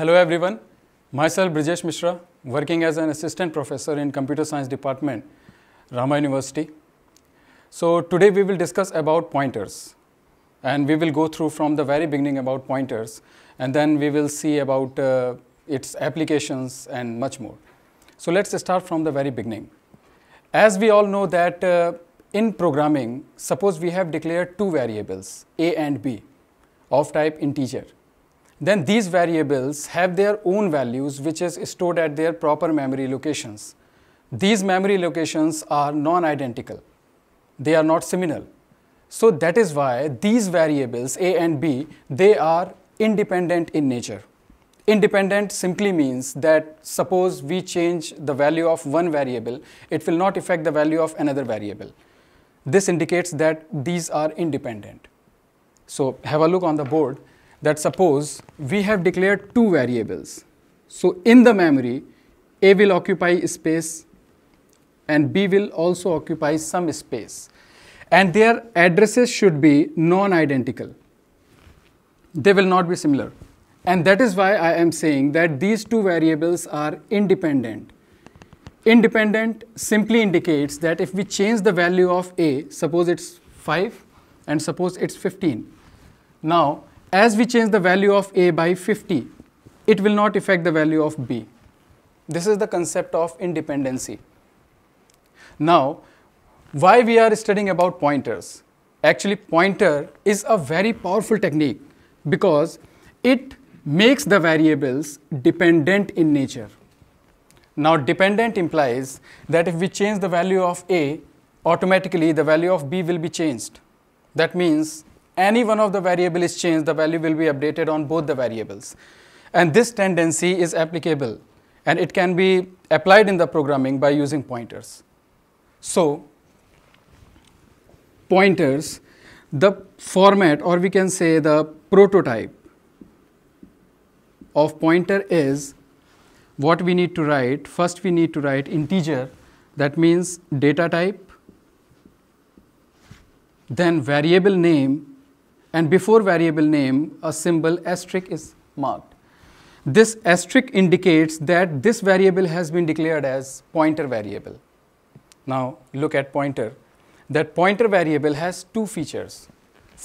Hello everyone, myself Brijesh Mishra, working as an assistant professor in computer science department, Rama University. So today we will discuss about pointers and we will go through from the very beginning about pointers and then we will see about uh, its applications and much more. So let's start from the very beginning. As we all know that uh, in programming, suppose we have declared two variables, a and b of type integer then these variables have their own values which is stored at their proper memory locations. These memory locations are non-identical. They are not seminal. So that is why these variables a and b, they are independent in nature. Independent simply means that suppose we change the value of one variable, it will not affect the value of another variable. This indicates that these are independent. So have a look on the board that suppose we have declared two variables. So in the memory, A will occupy space and B will also occupy some space. And their addresses should be non-identical. They will not be similar. And that is why I am saying that these two variables are independent. Independent simply indicates that if we change the value of A, suppose it's 5 and suppose it's 15. Now, as we change the value of a by 50, it will not affect the value of b. This is the concept of independency. Now, why we are studying about pointers? Actually, pointer is a very powerful technique because it makes the variables dependent in nature. Now, dependent implies that if we change the value of a, automatically the value of b will be changed. That means any one of the variable is changed, the value will be updated on both the variables. And this tendency is applicable and it can be applied in the programming by using pointers. So, pointers, the format or we can say the prototype of pointer is what we need to write. First we need to write integer that means data type, then variable name and before variable name, a symbol asterisk is marked. This asterisk indicates that this variable has been declared as pointer variable. Now look at pointer. That pointer variable has two features.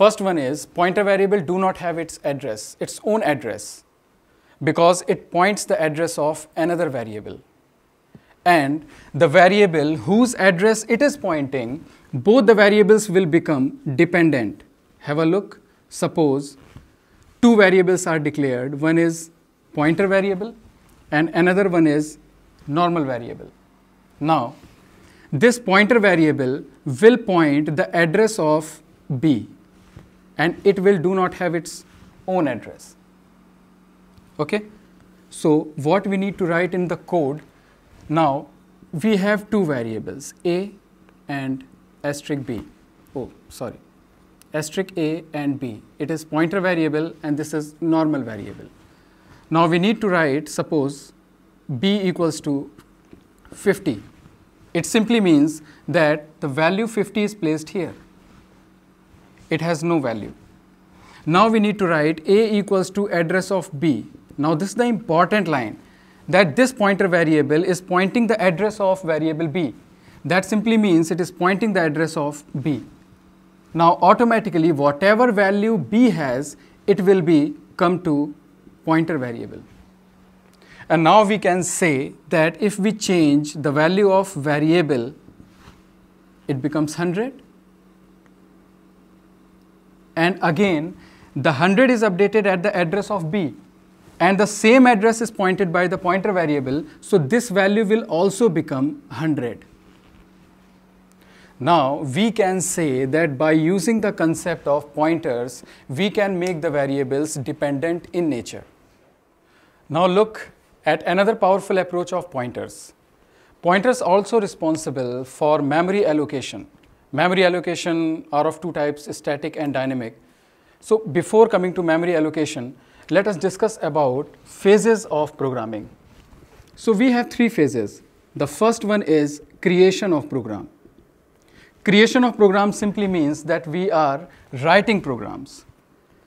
First one is pointer variable do not have its address, its own address, because it points the address of another variable. And the variable whose address it is pointing, both the variables will become dependent. Have a look. Suppose two variables are declared. One is pointer variable and another one is normal variable. Now, this pointer variable will point the address of B and it will do not have its own address. Okay? So, what we need to write in the code now, we have two variables A and asterisk B. Oh, sorry asterisk a and b. It is pointer variable and this is normal variable. Now we need to write suppose b equals to 50. It simply means that the value 50 is placed here. It has no value. Now we need to write a equals to address of b. Now this is the important line that this pointer variable is pointing the address of variable b. That simply means it is pointing the address of b. Now automatically whatever value b has, it will be come to pointer variable. And now we can say that if we change the value of variable, it becomes 100. And again, the 100 is updated at the address of b. And the same address is pointed by the pointer variable. So this value will also become 100. Now we can say that by using the concept of pointers, we can make the variables dependent in nature. Now look at another powerful approach of pointers. Pointers also responsible for memory allocation. Memory allocation are of two types, static and dynamic. So before coming to memory allocation, let us discuss about phases of programming. So we have three phases. The first one is creation of program. Creation of programs simply means that we are writing programs.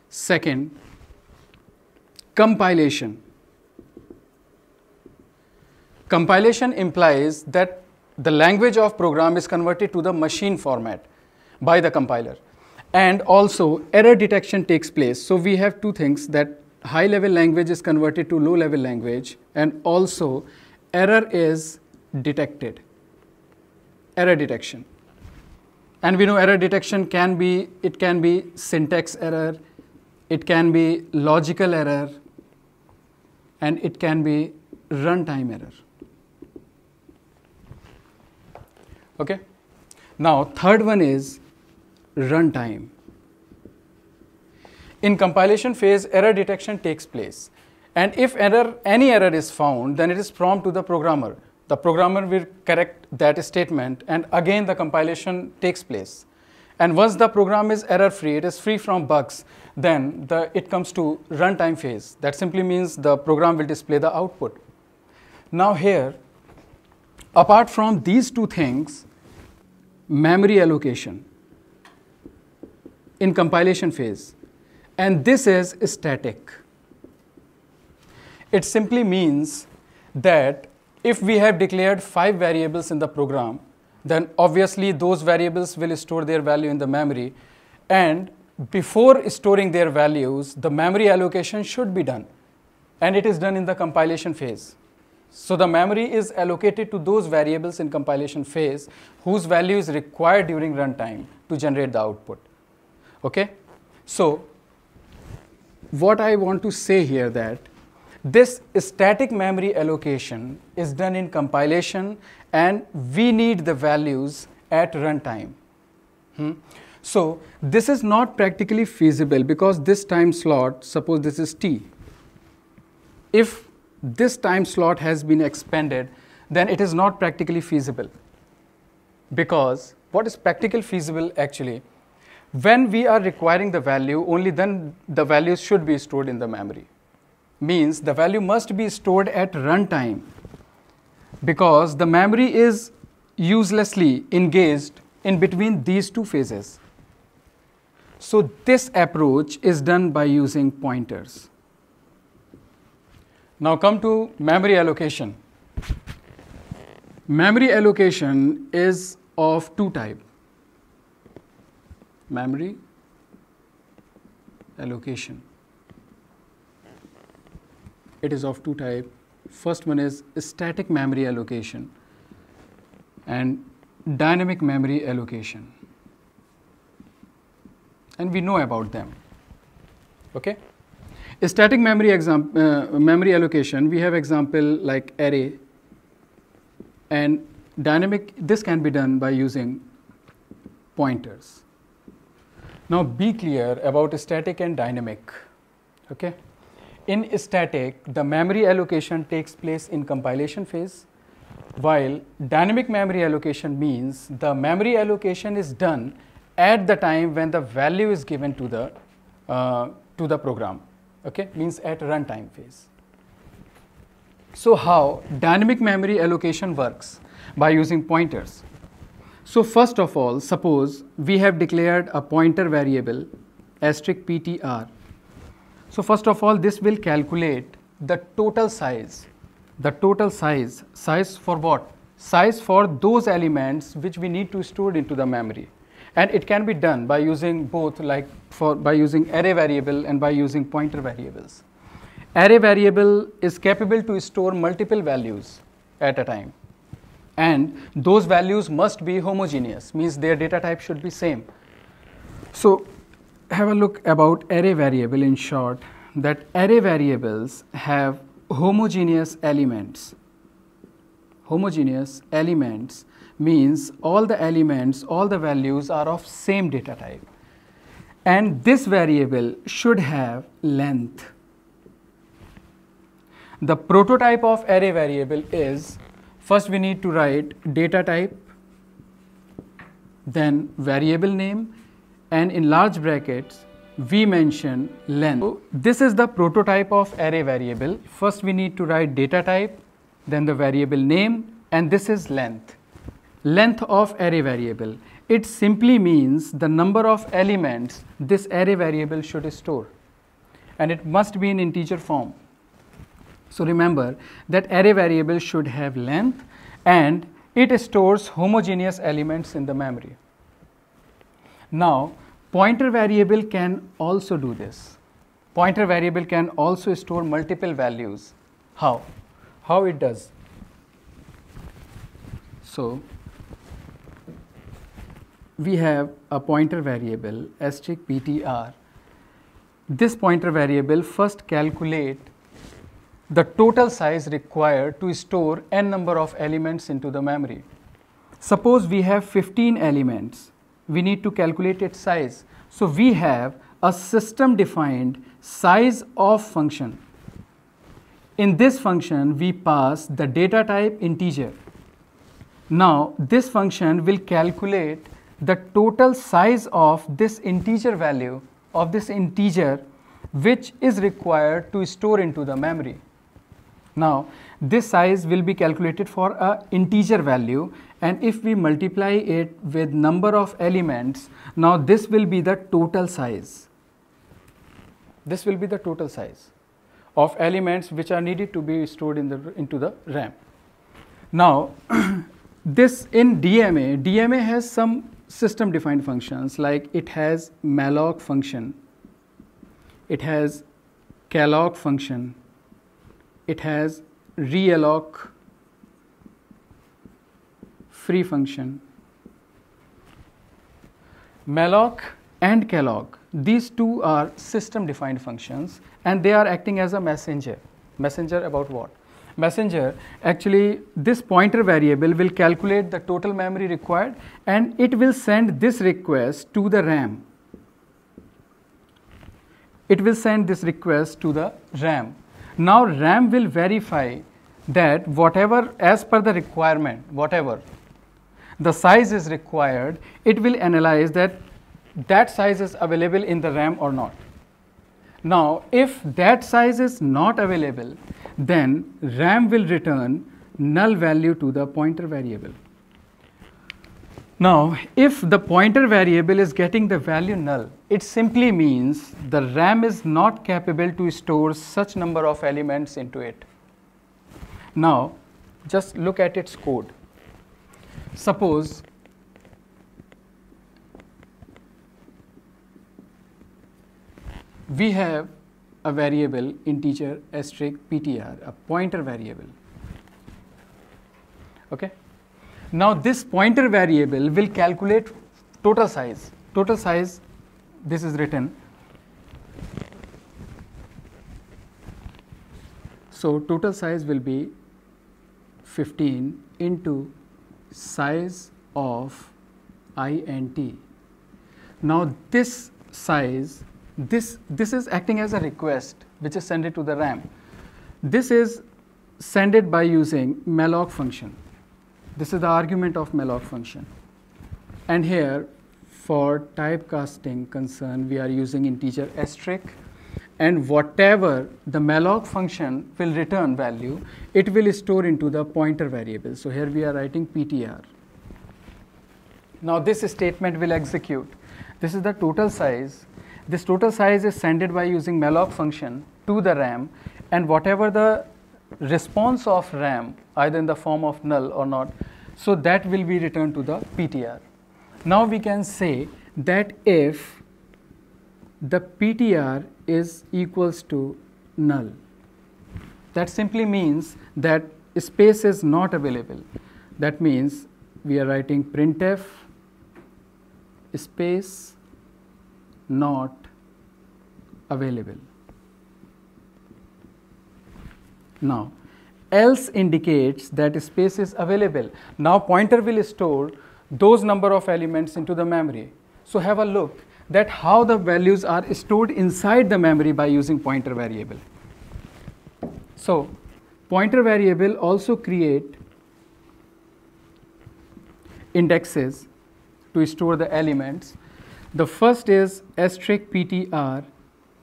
Second, compilation. Compilation implies that the language of program is converted to the machine format by the compiler. And also error detection takes place. So we have two things that high level language is converted to low level language and also error is detected, error detection. And we know error detection can be, it can be syntax error, it can be logical error, and it can be runtime error. Okay. Now, third one is runtime. In compilation phase, error detection takes place. And if error, any error is found, then it is prompt to the programmer the programmer will correct that statement and again the compilation takes place. And once the program is error free, it is free from bugs, then the, it comes to runtime phase. That simply means the program will display the output. Now here, apart from these two things, memory allocation in compilation phase, and this is static. It simply means that if we have declared five variables in the program, then obviously those variables will store their value in the memory. And before storing their values, the memory allocation should be done. And it is done in the compilation phase. So the memory is allocated to those variables in compilation phase whose value is required during runtime to generate the output. Okay? So what I want to say here that this static memory allocation is done in compilation and we need the values at runtime. Hmm? So this is not practically feasible because this time slot, suppose this is t. If this time slot has been expanded, then it is not practically feasible. Because what is practical feasible actually? When we are requiring the value, only then the values should be stored in the memory means the value must be stored at runtime because the memory is uselessly engaged in between these two phases. So this approach is done by using pointers. Now come to memory allocation. Memory allocation is of two type. Memory allocation it is of two type. First one is static memory allocation and dynamic memory allocation. And we know about them. Okay? Static memory, exam, uh, memory allocation, we have example like array and dynamic, this can be done by using pointers. Now be clear about static and dynamic, okay? In static, the memory allocation takes place in compilation phase, while dynamic memory allocation means the memory allocation is done at the time when the value is given to the uh, to the program. Okay, means at runtime phase. So how dynamic memory allocation works by using pointers. So first of all, suppose we have declared a pointer variable asterisk ptr so first of all this will calculate the total size, the total size, size for what? Size for those elements which we need to store into the memory and it can be done by using both like for by using array variable and by using pointer variables. Array variable is capable to store multiple values at a time and those values must be homogeneous means their data type should be same. So have a look about array variable in short that array variables have homogeneous elements. Homogeneous elements means all the elements, all the values are of same data type. And this variable should have length. The prototype of array variable is first we need to write data type, then variable name and in large brackets we mention length. So this is the prototype of array variable. First we need to write data type, then the variable name and this is length. Length of array variable. It simply means the number of elements this array variable should store and it must be in integer form. So remember that array variable should have length and it stores homogeneous elements in the memory. Now Pointer variable can also do this. Pointer variable can also store multiple values. How? How it does? So, we have a pointer variable asterisk ptr. This pointer variable first calculate the total size required to store n number of elements into the memory. Suppose we have 15 elements we need to calculate its size. So we have a system defined size of function. In this function, we pass the data type integer. Now this function will calculate the total size of this integer value of this integer which is required to store into the memory. Now, this size will be calculated for a integer value and if we multiply it with number of elements, now this will be the total size. This will be the total size of elements which are needed to be stored in the, into the RAM. Now, this in DMA, DMA has some system defined functions like it has malloc function, it has calloc function, it has realloc free function. Malloc and calloc, these two are system defined functions and they are acting as a messenger. Messenger about what? Messenger, actually this pointer variable will calculate the total memory required and it will send this request to the RAM. It will send this request to the RAM now RAM will verify that whatever as per the requirement, whatever the size is required, it will analyze that that size is available in the RAM or not. Now, if that size is not available, then RAM will return null value to the pointer variable. Now, if the pointer variable is getting the value null, it simply means the RAM is not capable to store such number of elements into it. Now, just look at its code. Suppose we have a variable integer asterisk ptr, a pointer variable. Okay. Now this pointer variable will calculate total size. Total size, this is written. So total size will be 15 into size of int. Now this size, this, this is acting as a request which is sent it to the RAM. This is send it by using malloc function. This is the argument of malloc function. And here, for typecasting concern, we are using integer asterisk. And whatever the malloc function will return value, it will store into the pointer variable. So here we are writing PTR. Now this statement will execute. This is the total size. This total size is sended by using malloc function to the RAM and whatever the response of RAM either in the form of null or not. So that will be returned to the PTR. Now we can say that if the PTR is equals to null, that simply means that space is not available. That means we are writing printf space not available. Now, else indicates that space is available. Now, pointer will store those number of elements into the memory. So, have a look that how the values are stored inside the memory by using pointer variable. So, pointer variable also create indexes to store the elements. The first is asterisk ptr.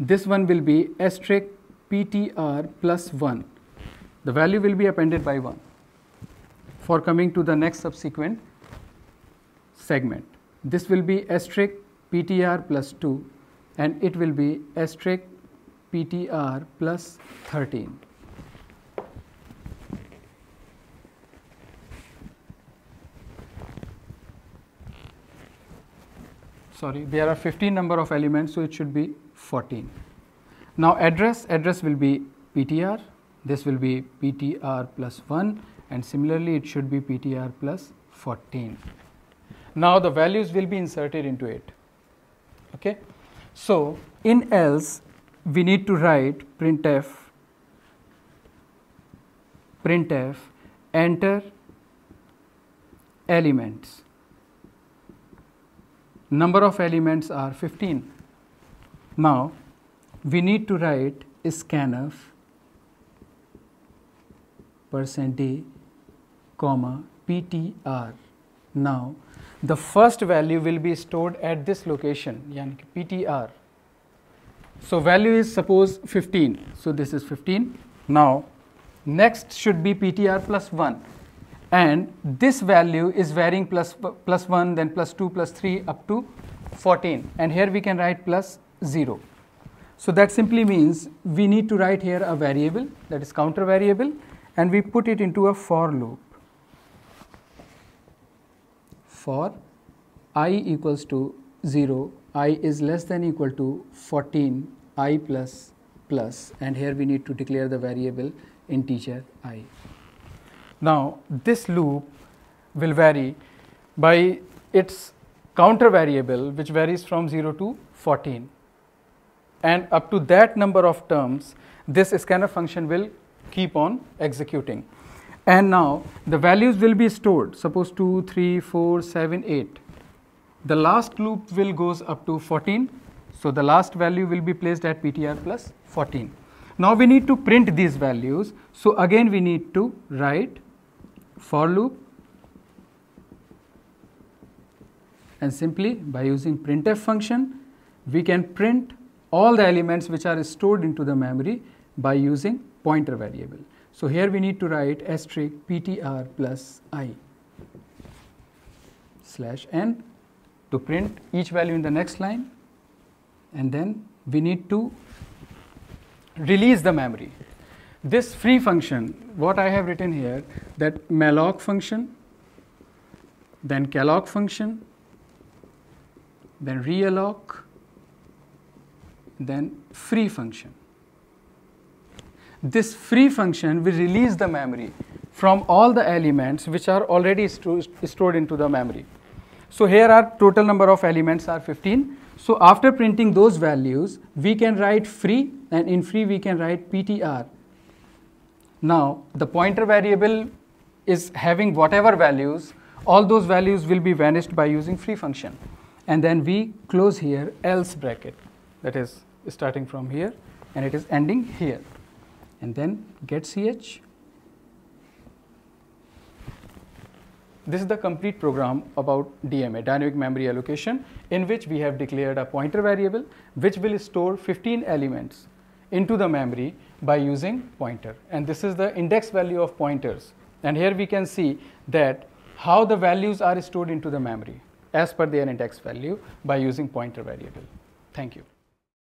This one will be asterisk ptr plus 1 the value will be appended by 1 for coming to the next subsequent segment. This will be asterisk PTR plus 2 and it will be asterisk PTR plus 13. Sorry, there are 15 number of elements, so it should be 14. Now address, address will be PTR this will be PTR plus 1 and similarly it should be PTR plus 14. Now the values will be inserted into it. Okay. So in else we need to write printf printf enter elements. Number of elements are 15. Now we need to write scanf percent day comma PTR. Now the first value will be stored at this location yani PTR. So value is suppose 15. So this is 15. Now next should be PTR plus 1 and this value is varying plus, plus 1 then plus 2 plus 3 up to 14 and here we can write plus 0. So that simply means we need to write here a variable that is counter variable and we put it into a for loop for i equals to 0, i is less than equal to 14, i plus plus and here we need to declare the variable integer i. Now this loop will vary by its counter variable which varies from 0 to 14 and up to that number of terms this scanner function will keep on executing. And now the values will be stored, suppose 2, 3, 4, 7, 8. The last loop will goes up to 14. So the last value will be placed at PTR plus 14. Now we need to print these values. So again we need to write for loop and simply by using printf function we can print all the elements which are stored into the memory by using pointer variable. So here we need to write asterisk ptr plus i slash n to print each value in the next line and then we need to release the memory. This free function, what I have written here, that malloc function, then calloc function, then realloc, then free function this free function will release the memory from all the elements which are already stored into the memory. So here our total number of elements are 15. So after printing those values, we can write free and in free we can write PTR. Now the pointer variable is having whatever values, all those values will be vanished by using free function. And then we close here else bracket that is starting from here and it is ending here and then get CH. This is the complete program about DMA, dynamic memory allocation, in which we have declared a pointer variable which will store 15 elements into the memory by using pointer. And this is the index value of pointers. And here we can see that how the values are stored into the memory as per their index value by using pointer variable. Thank you.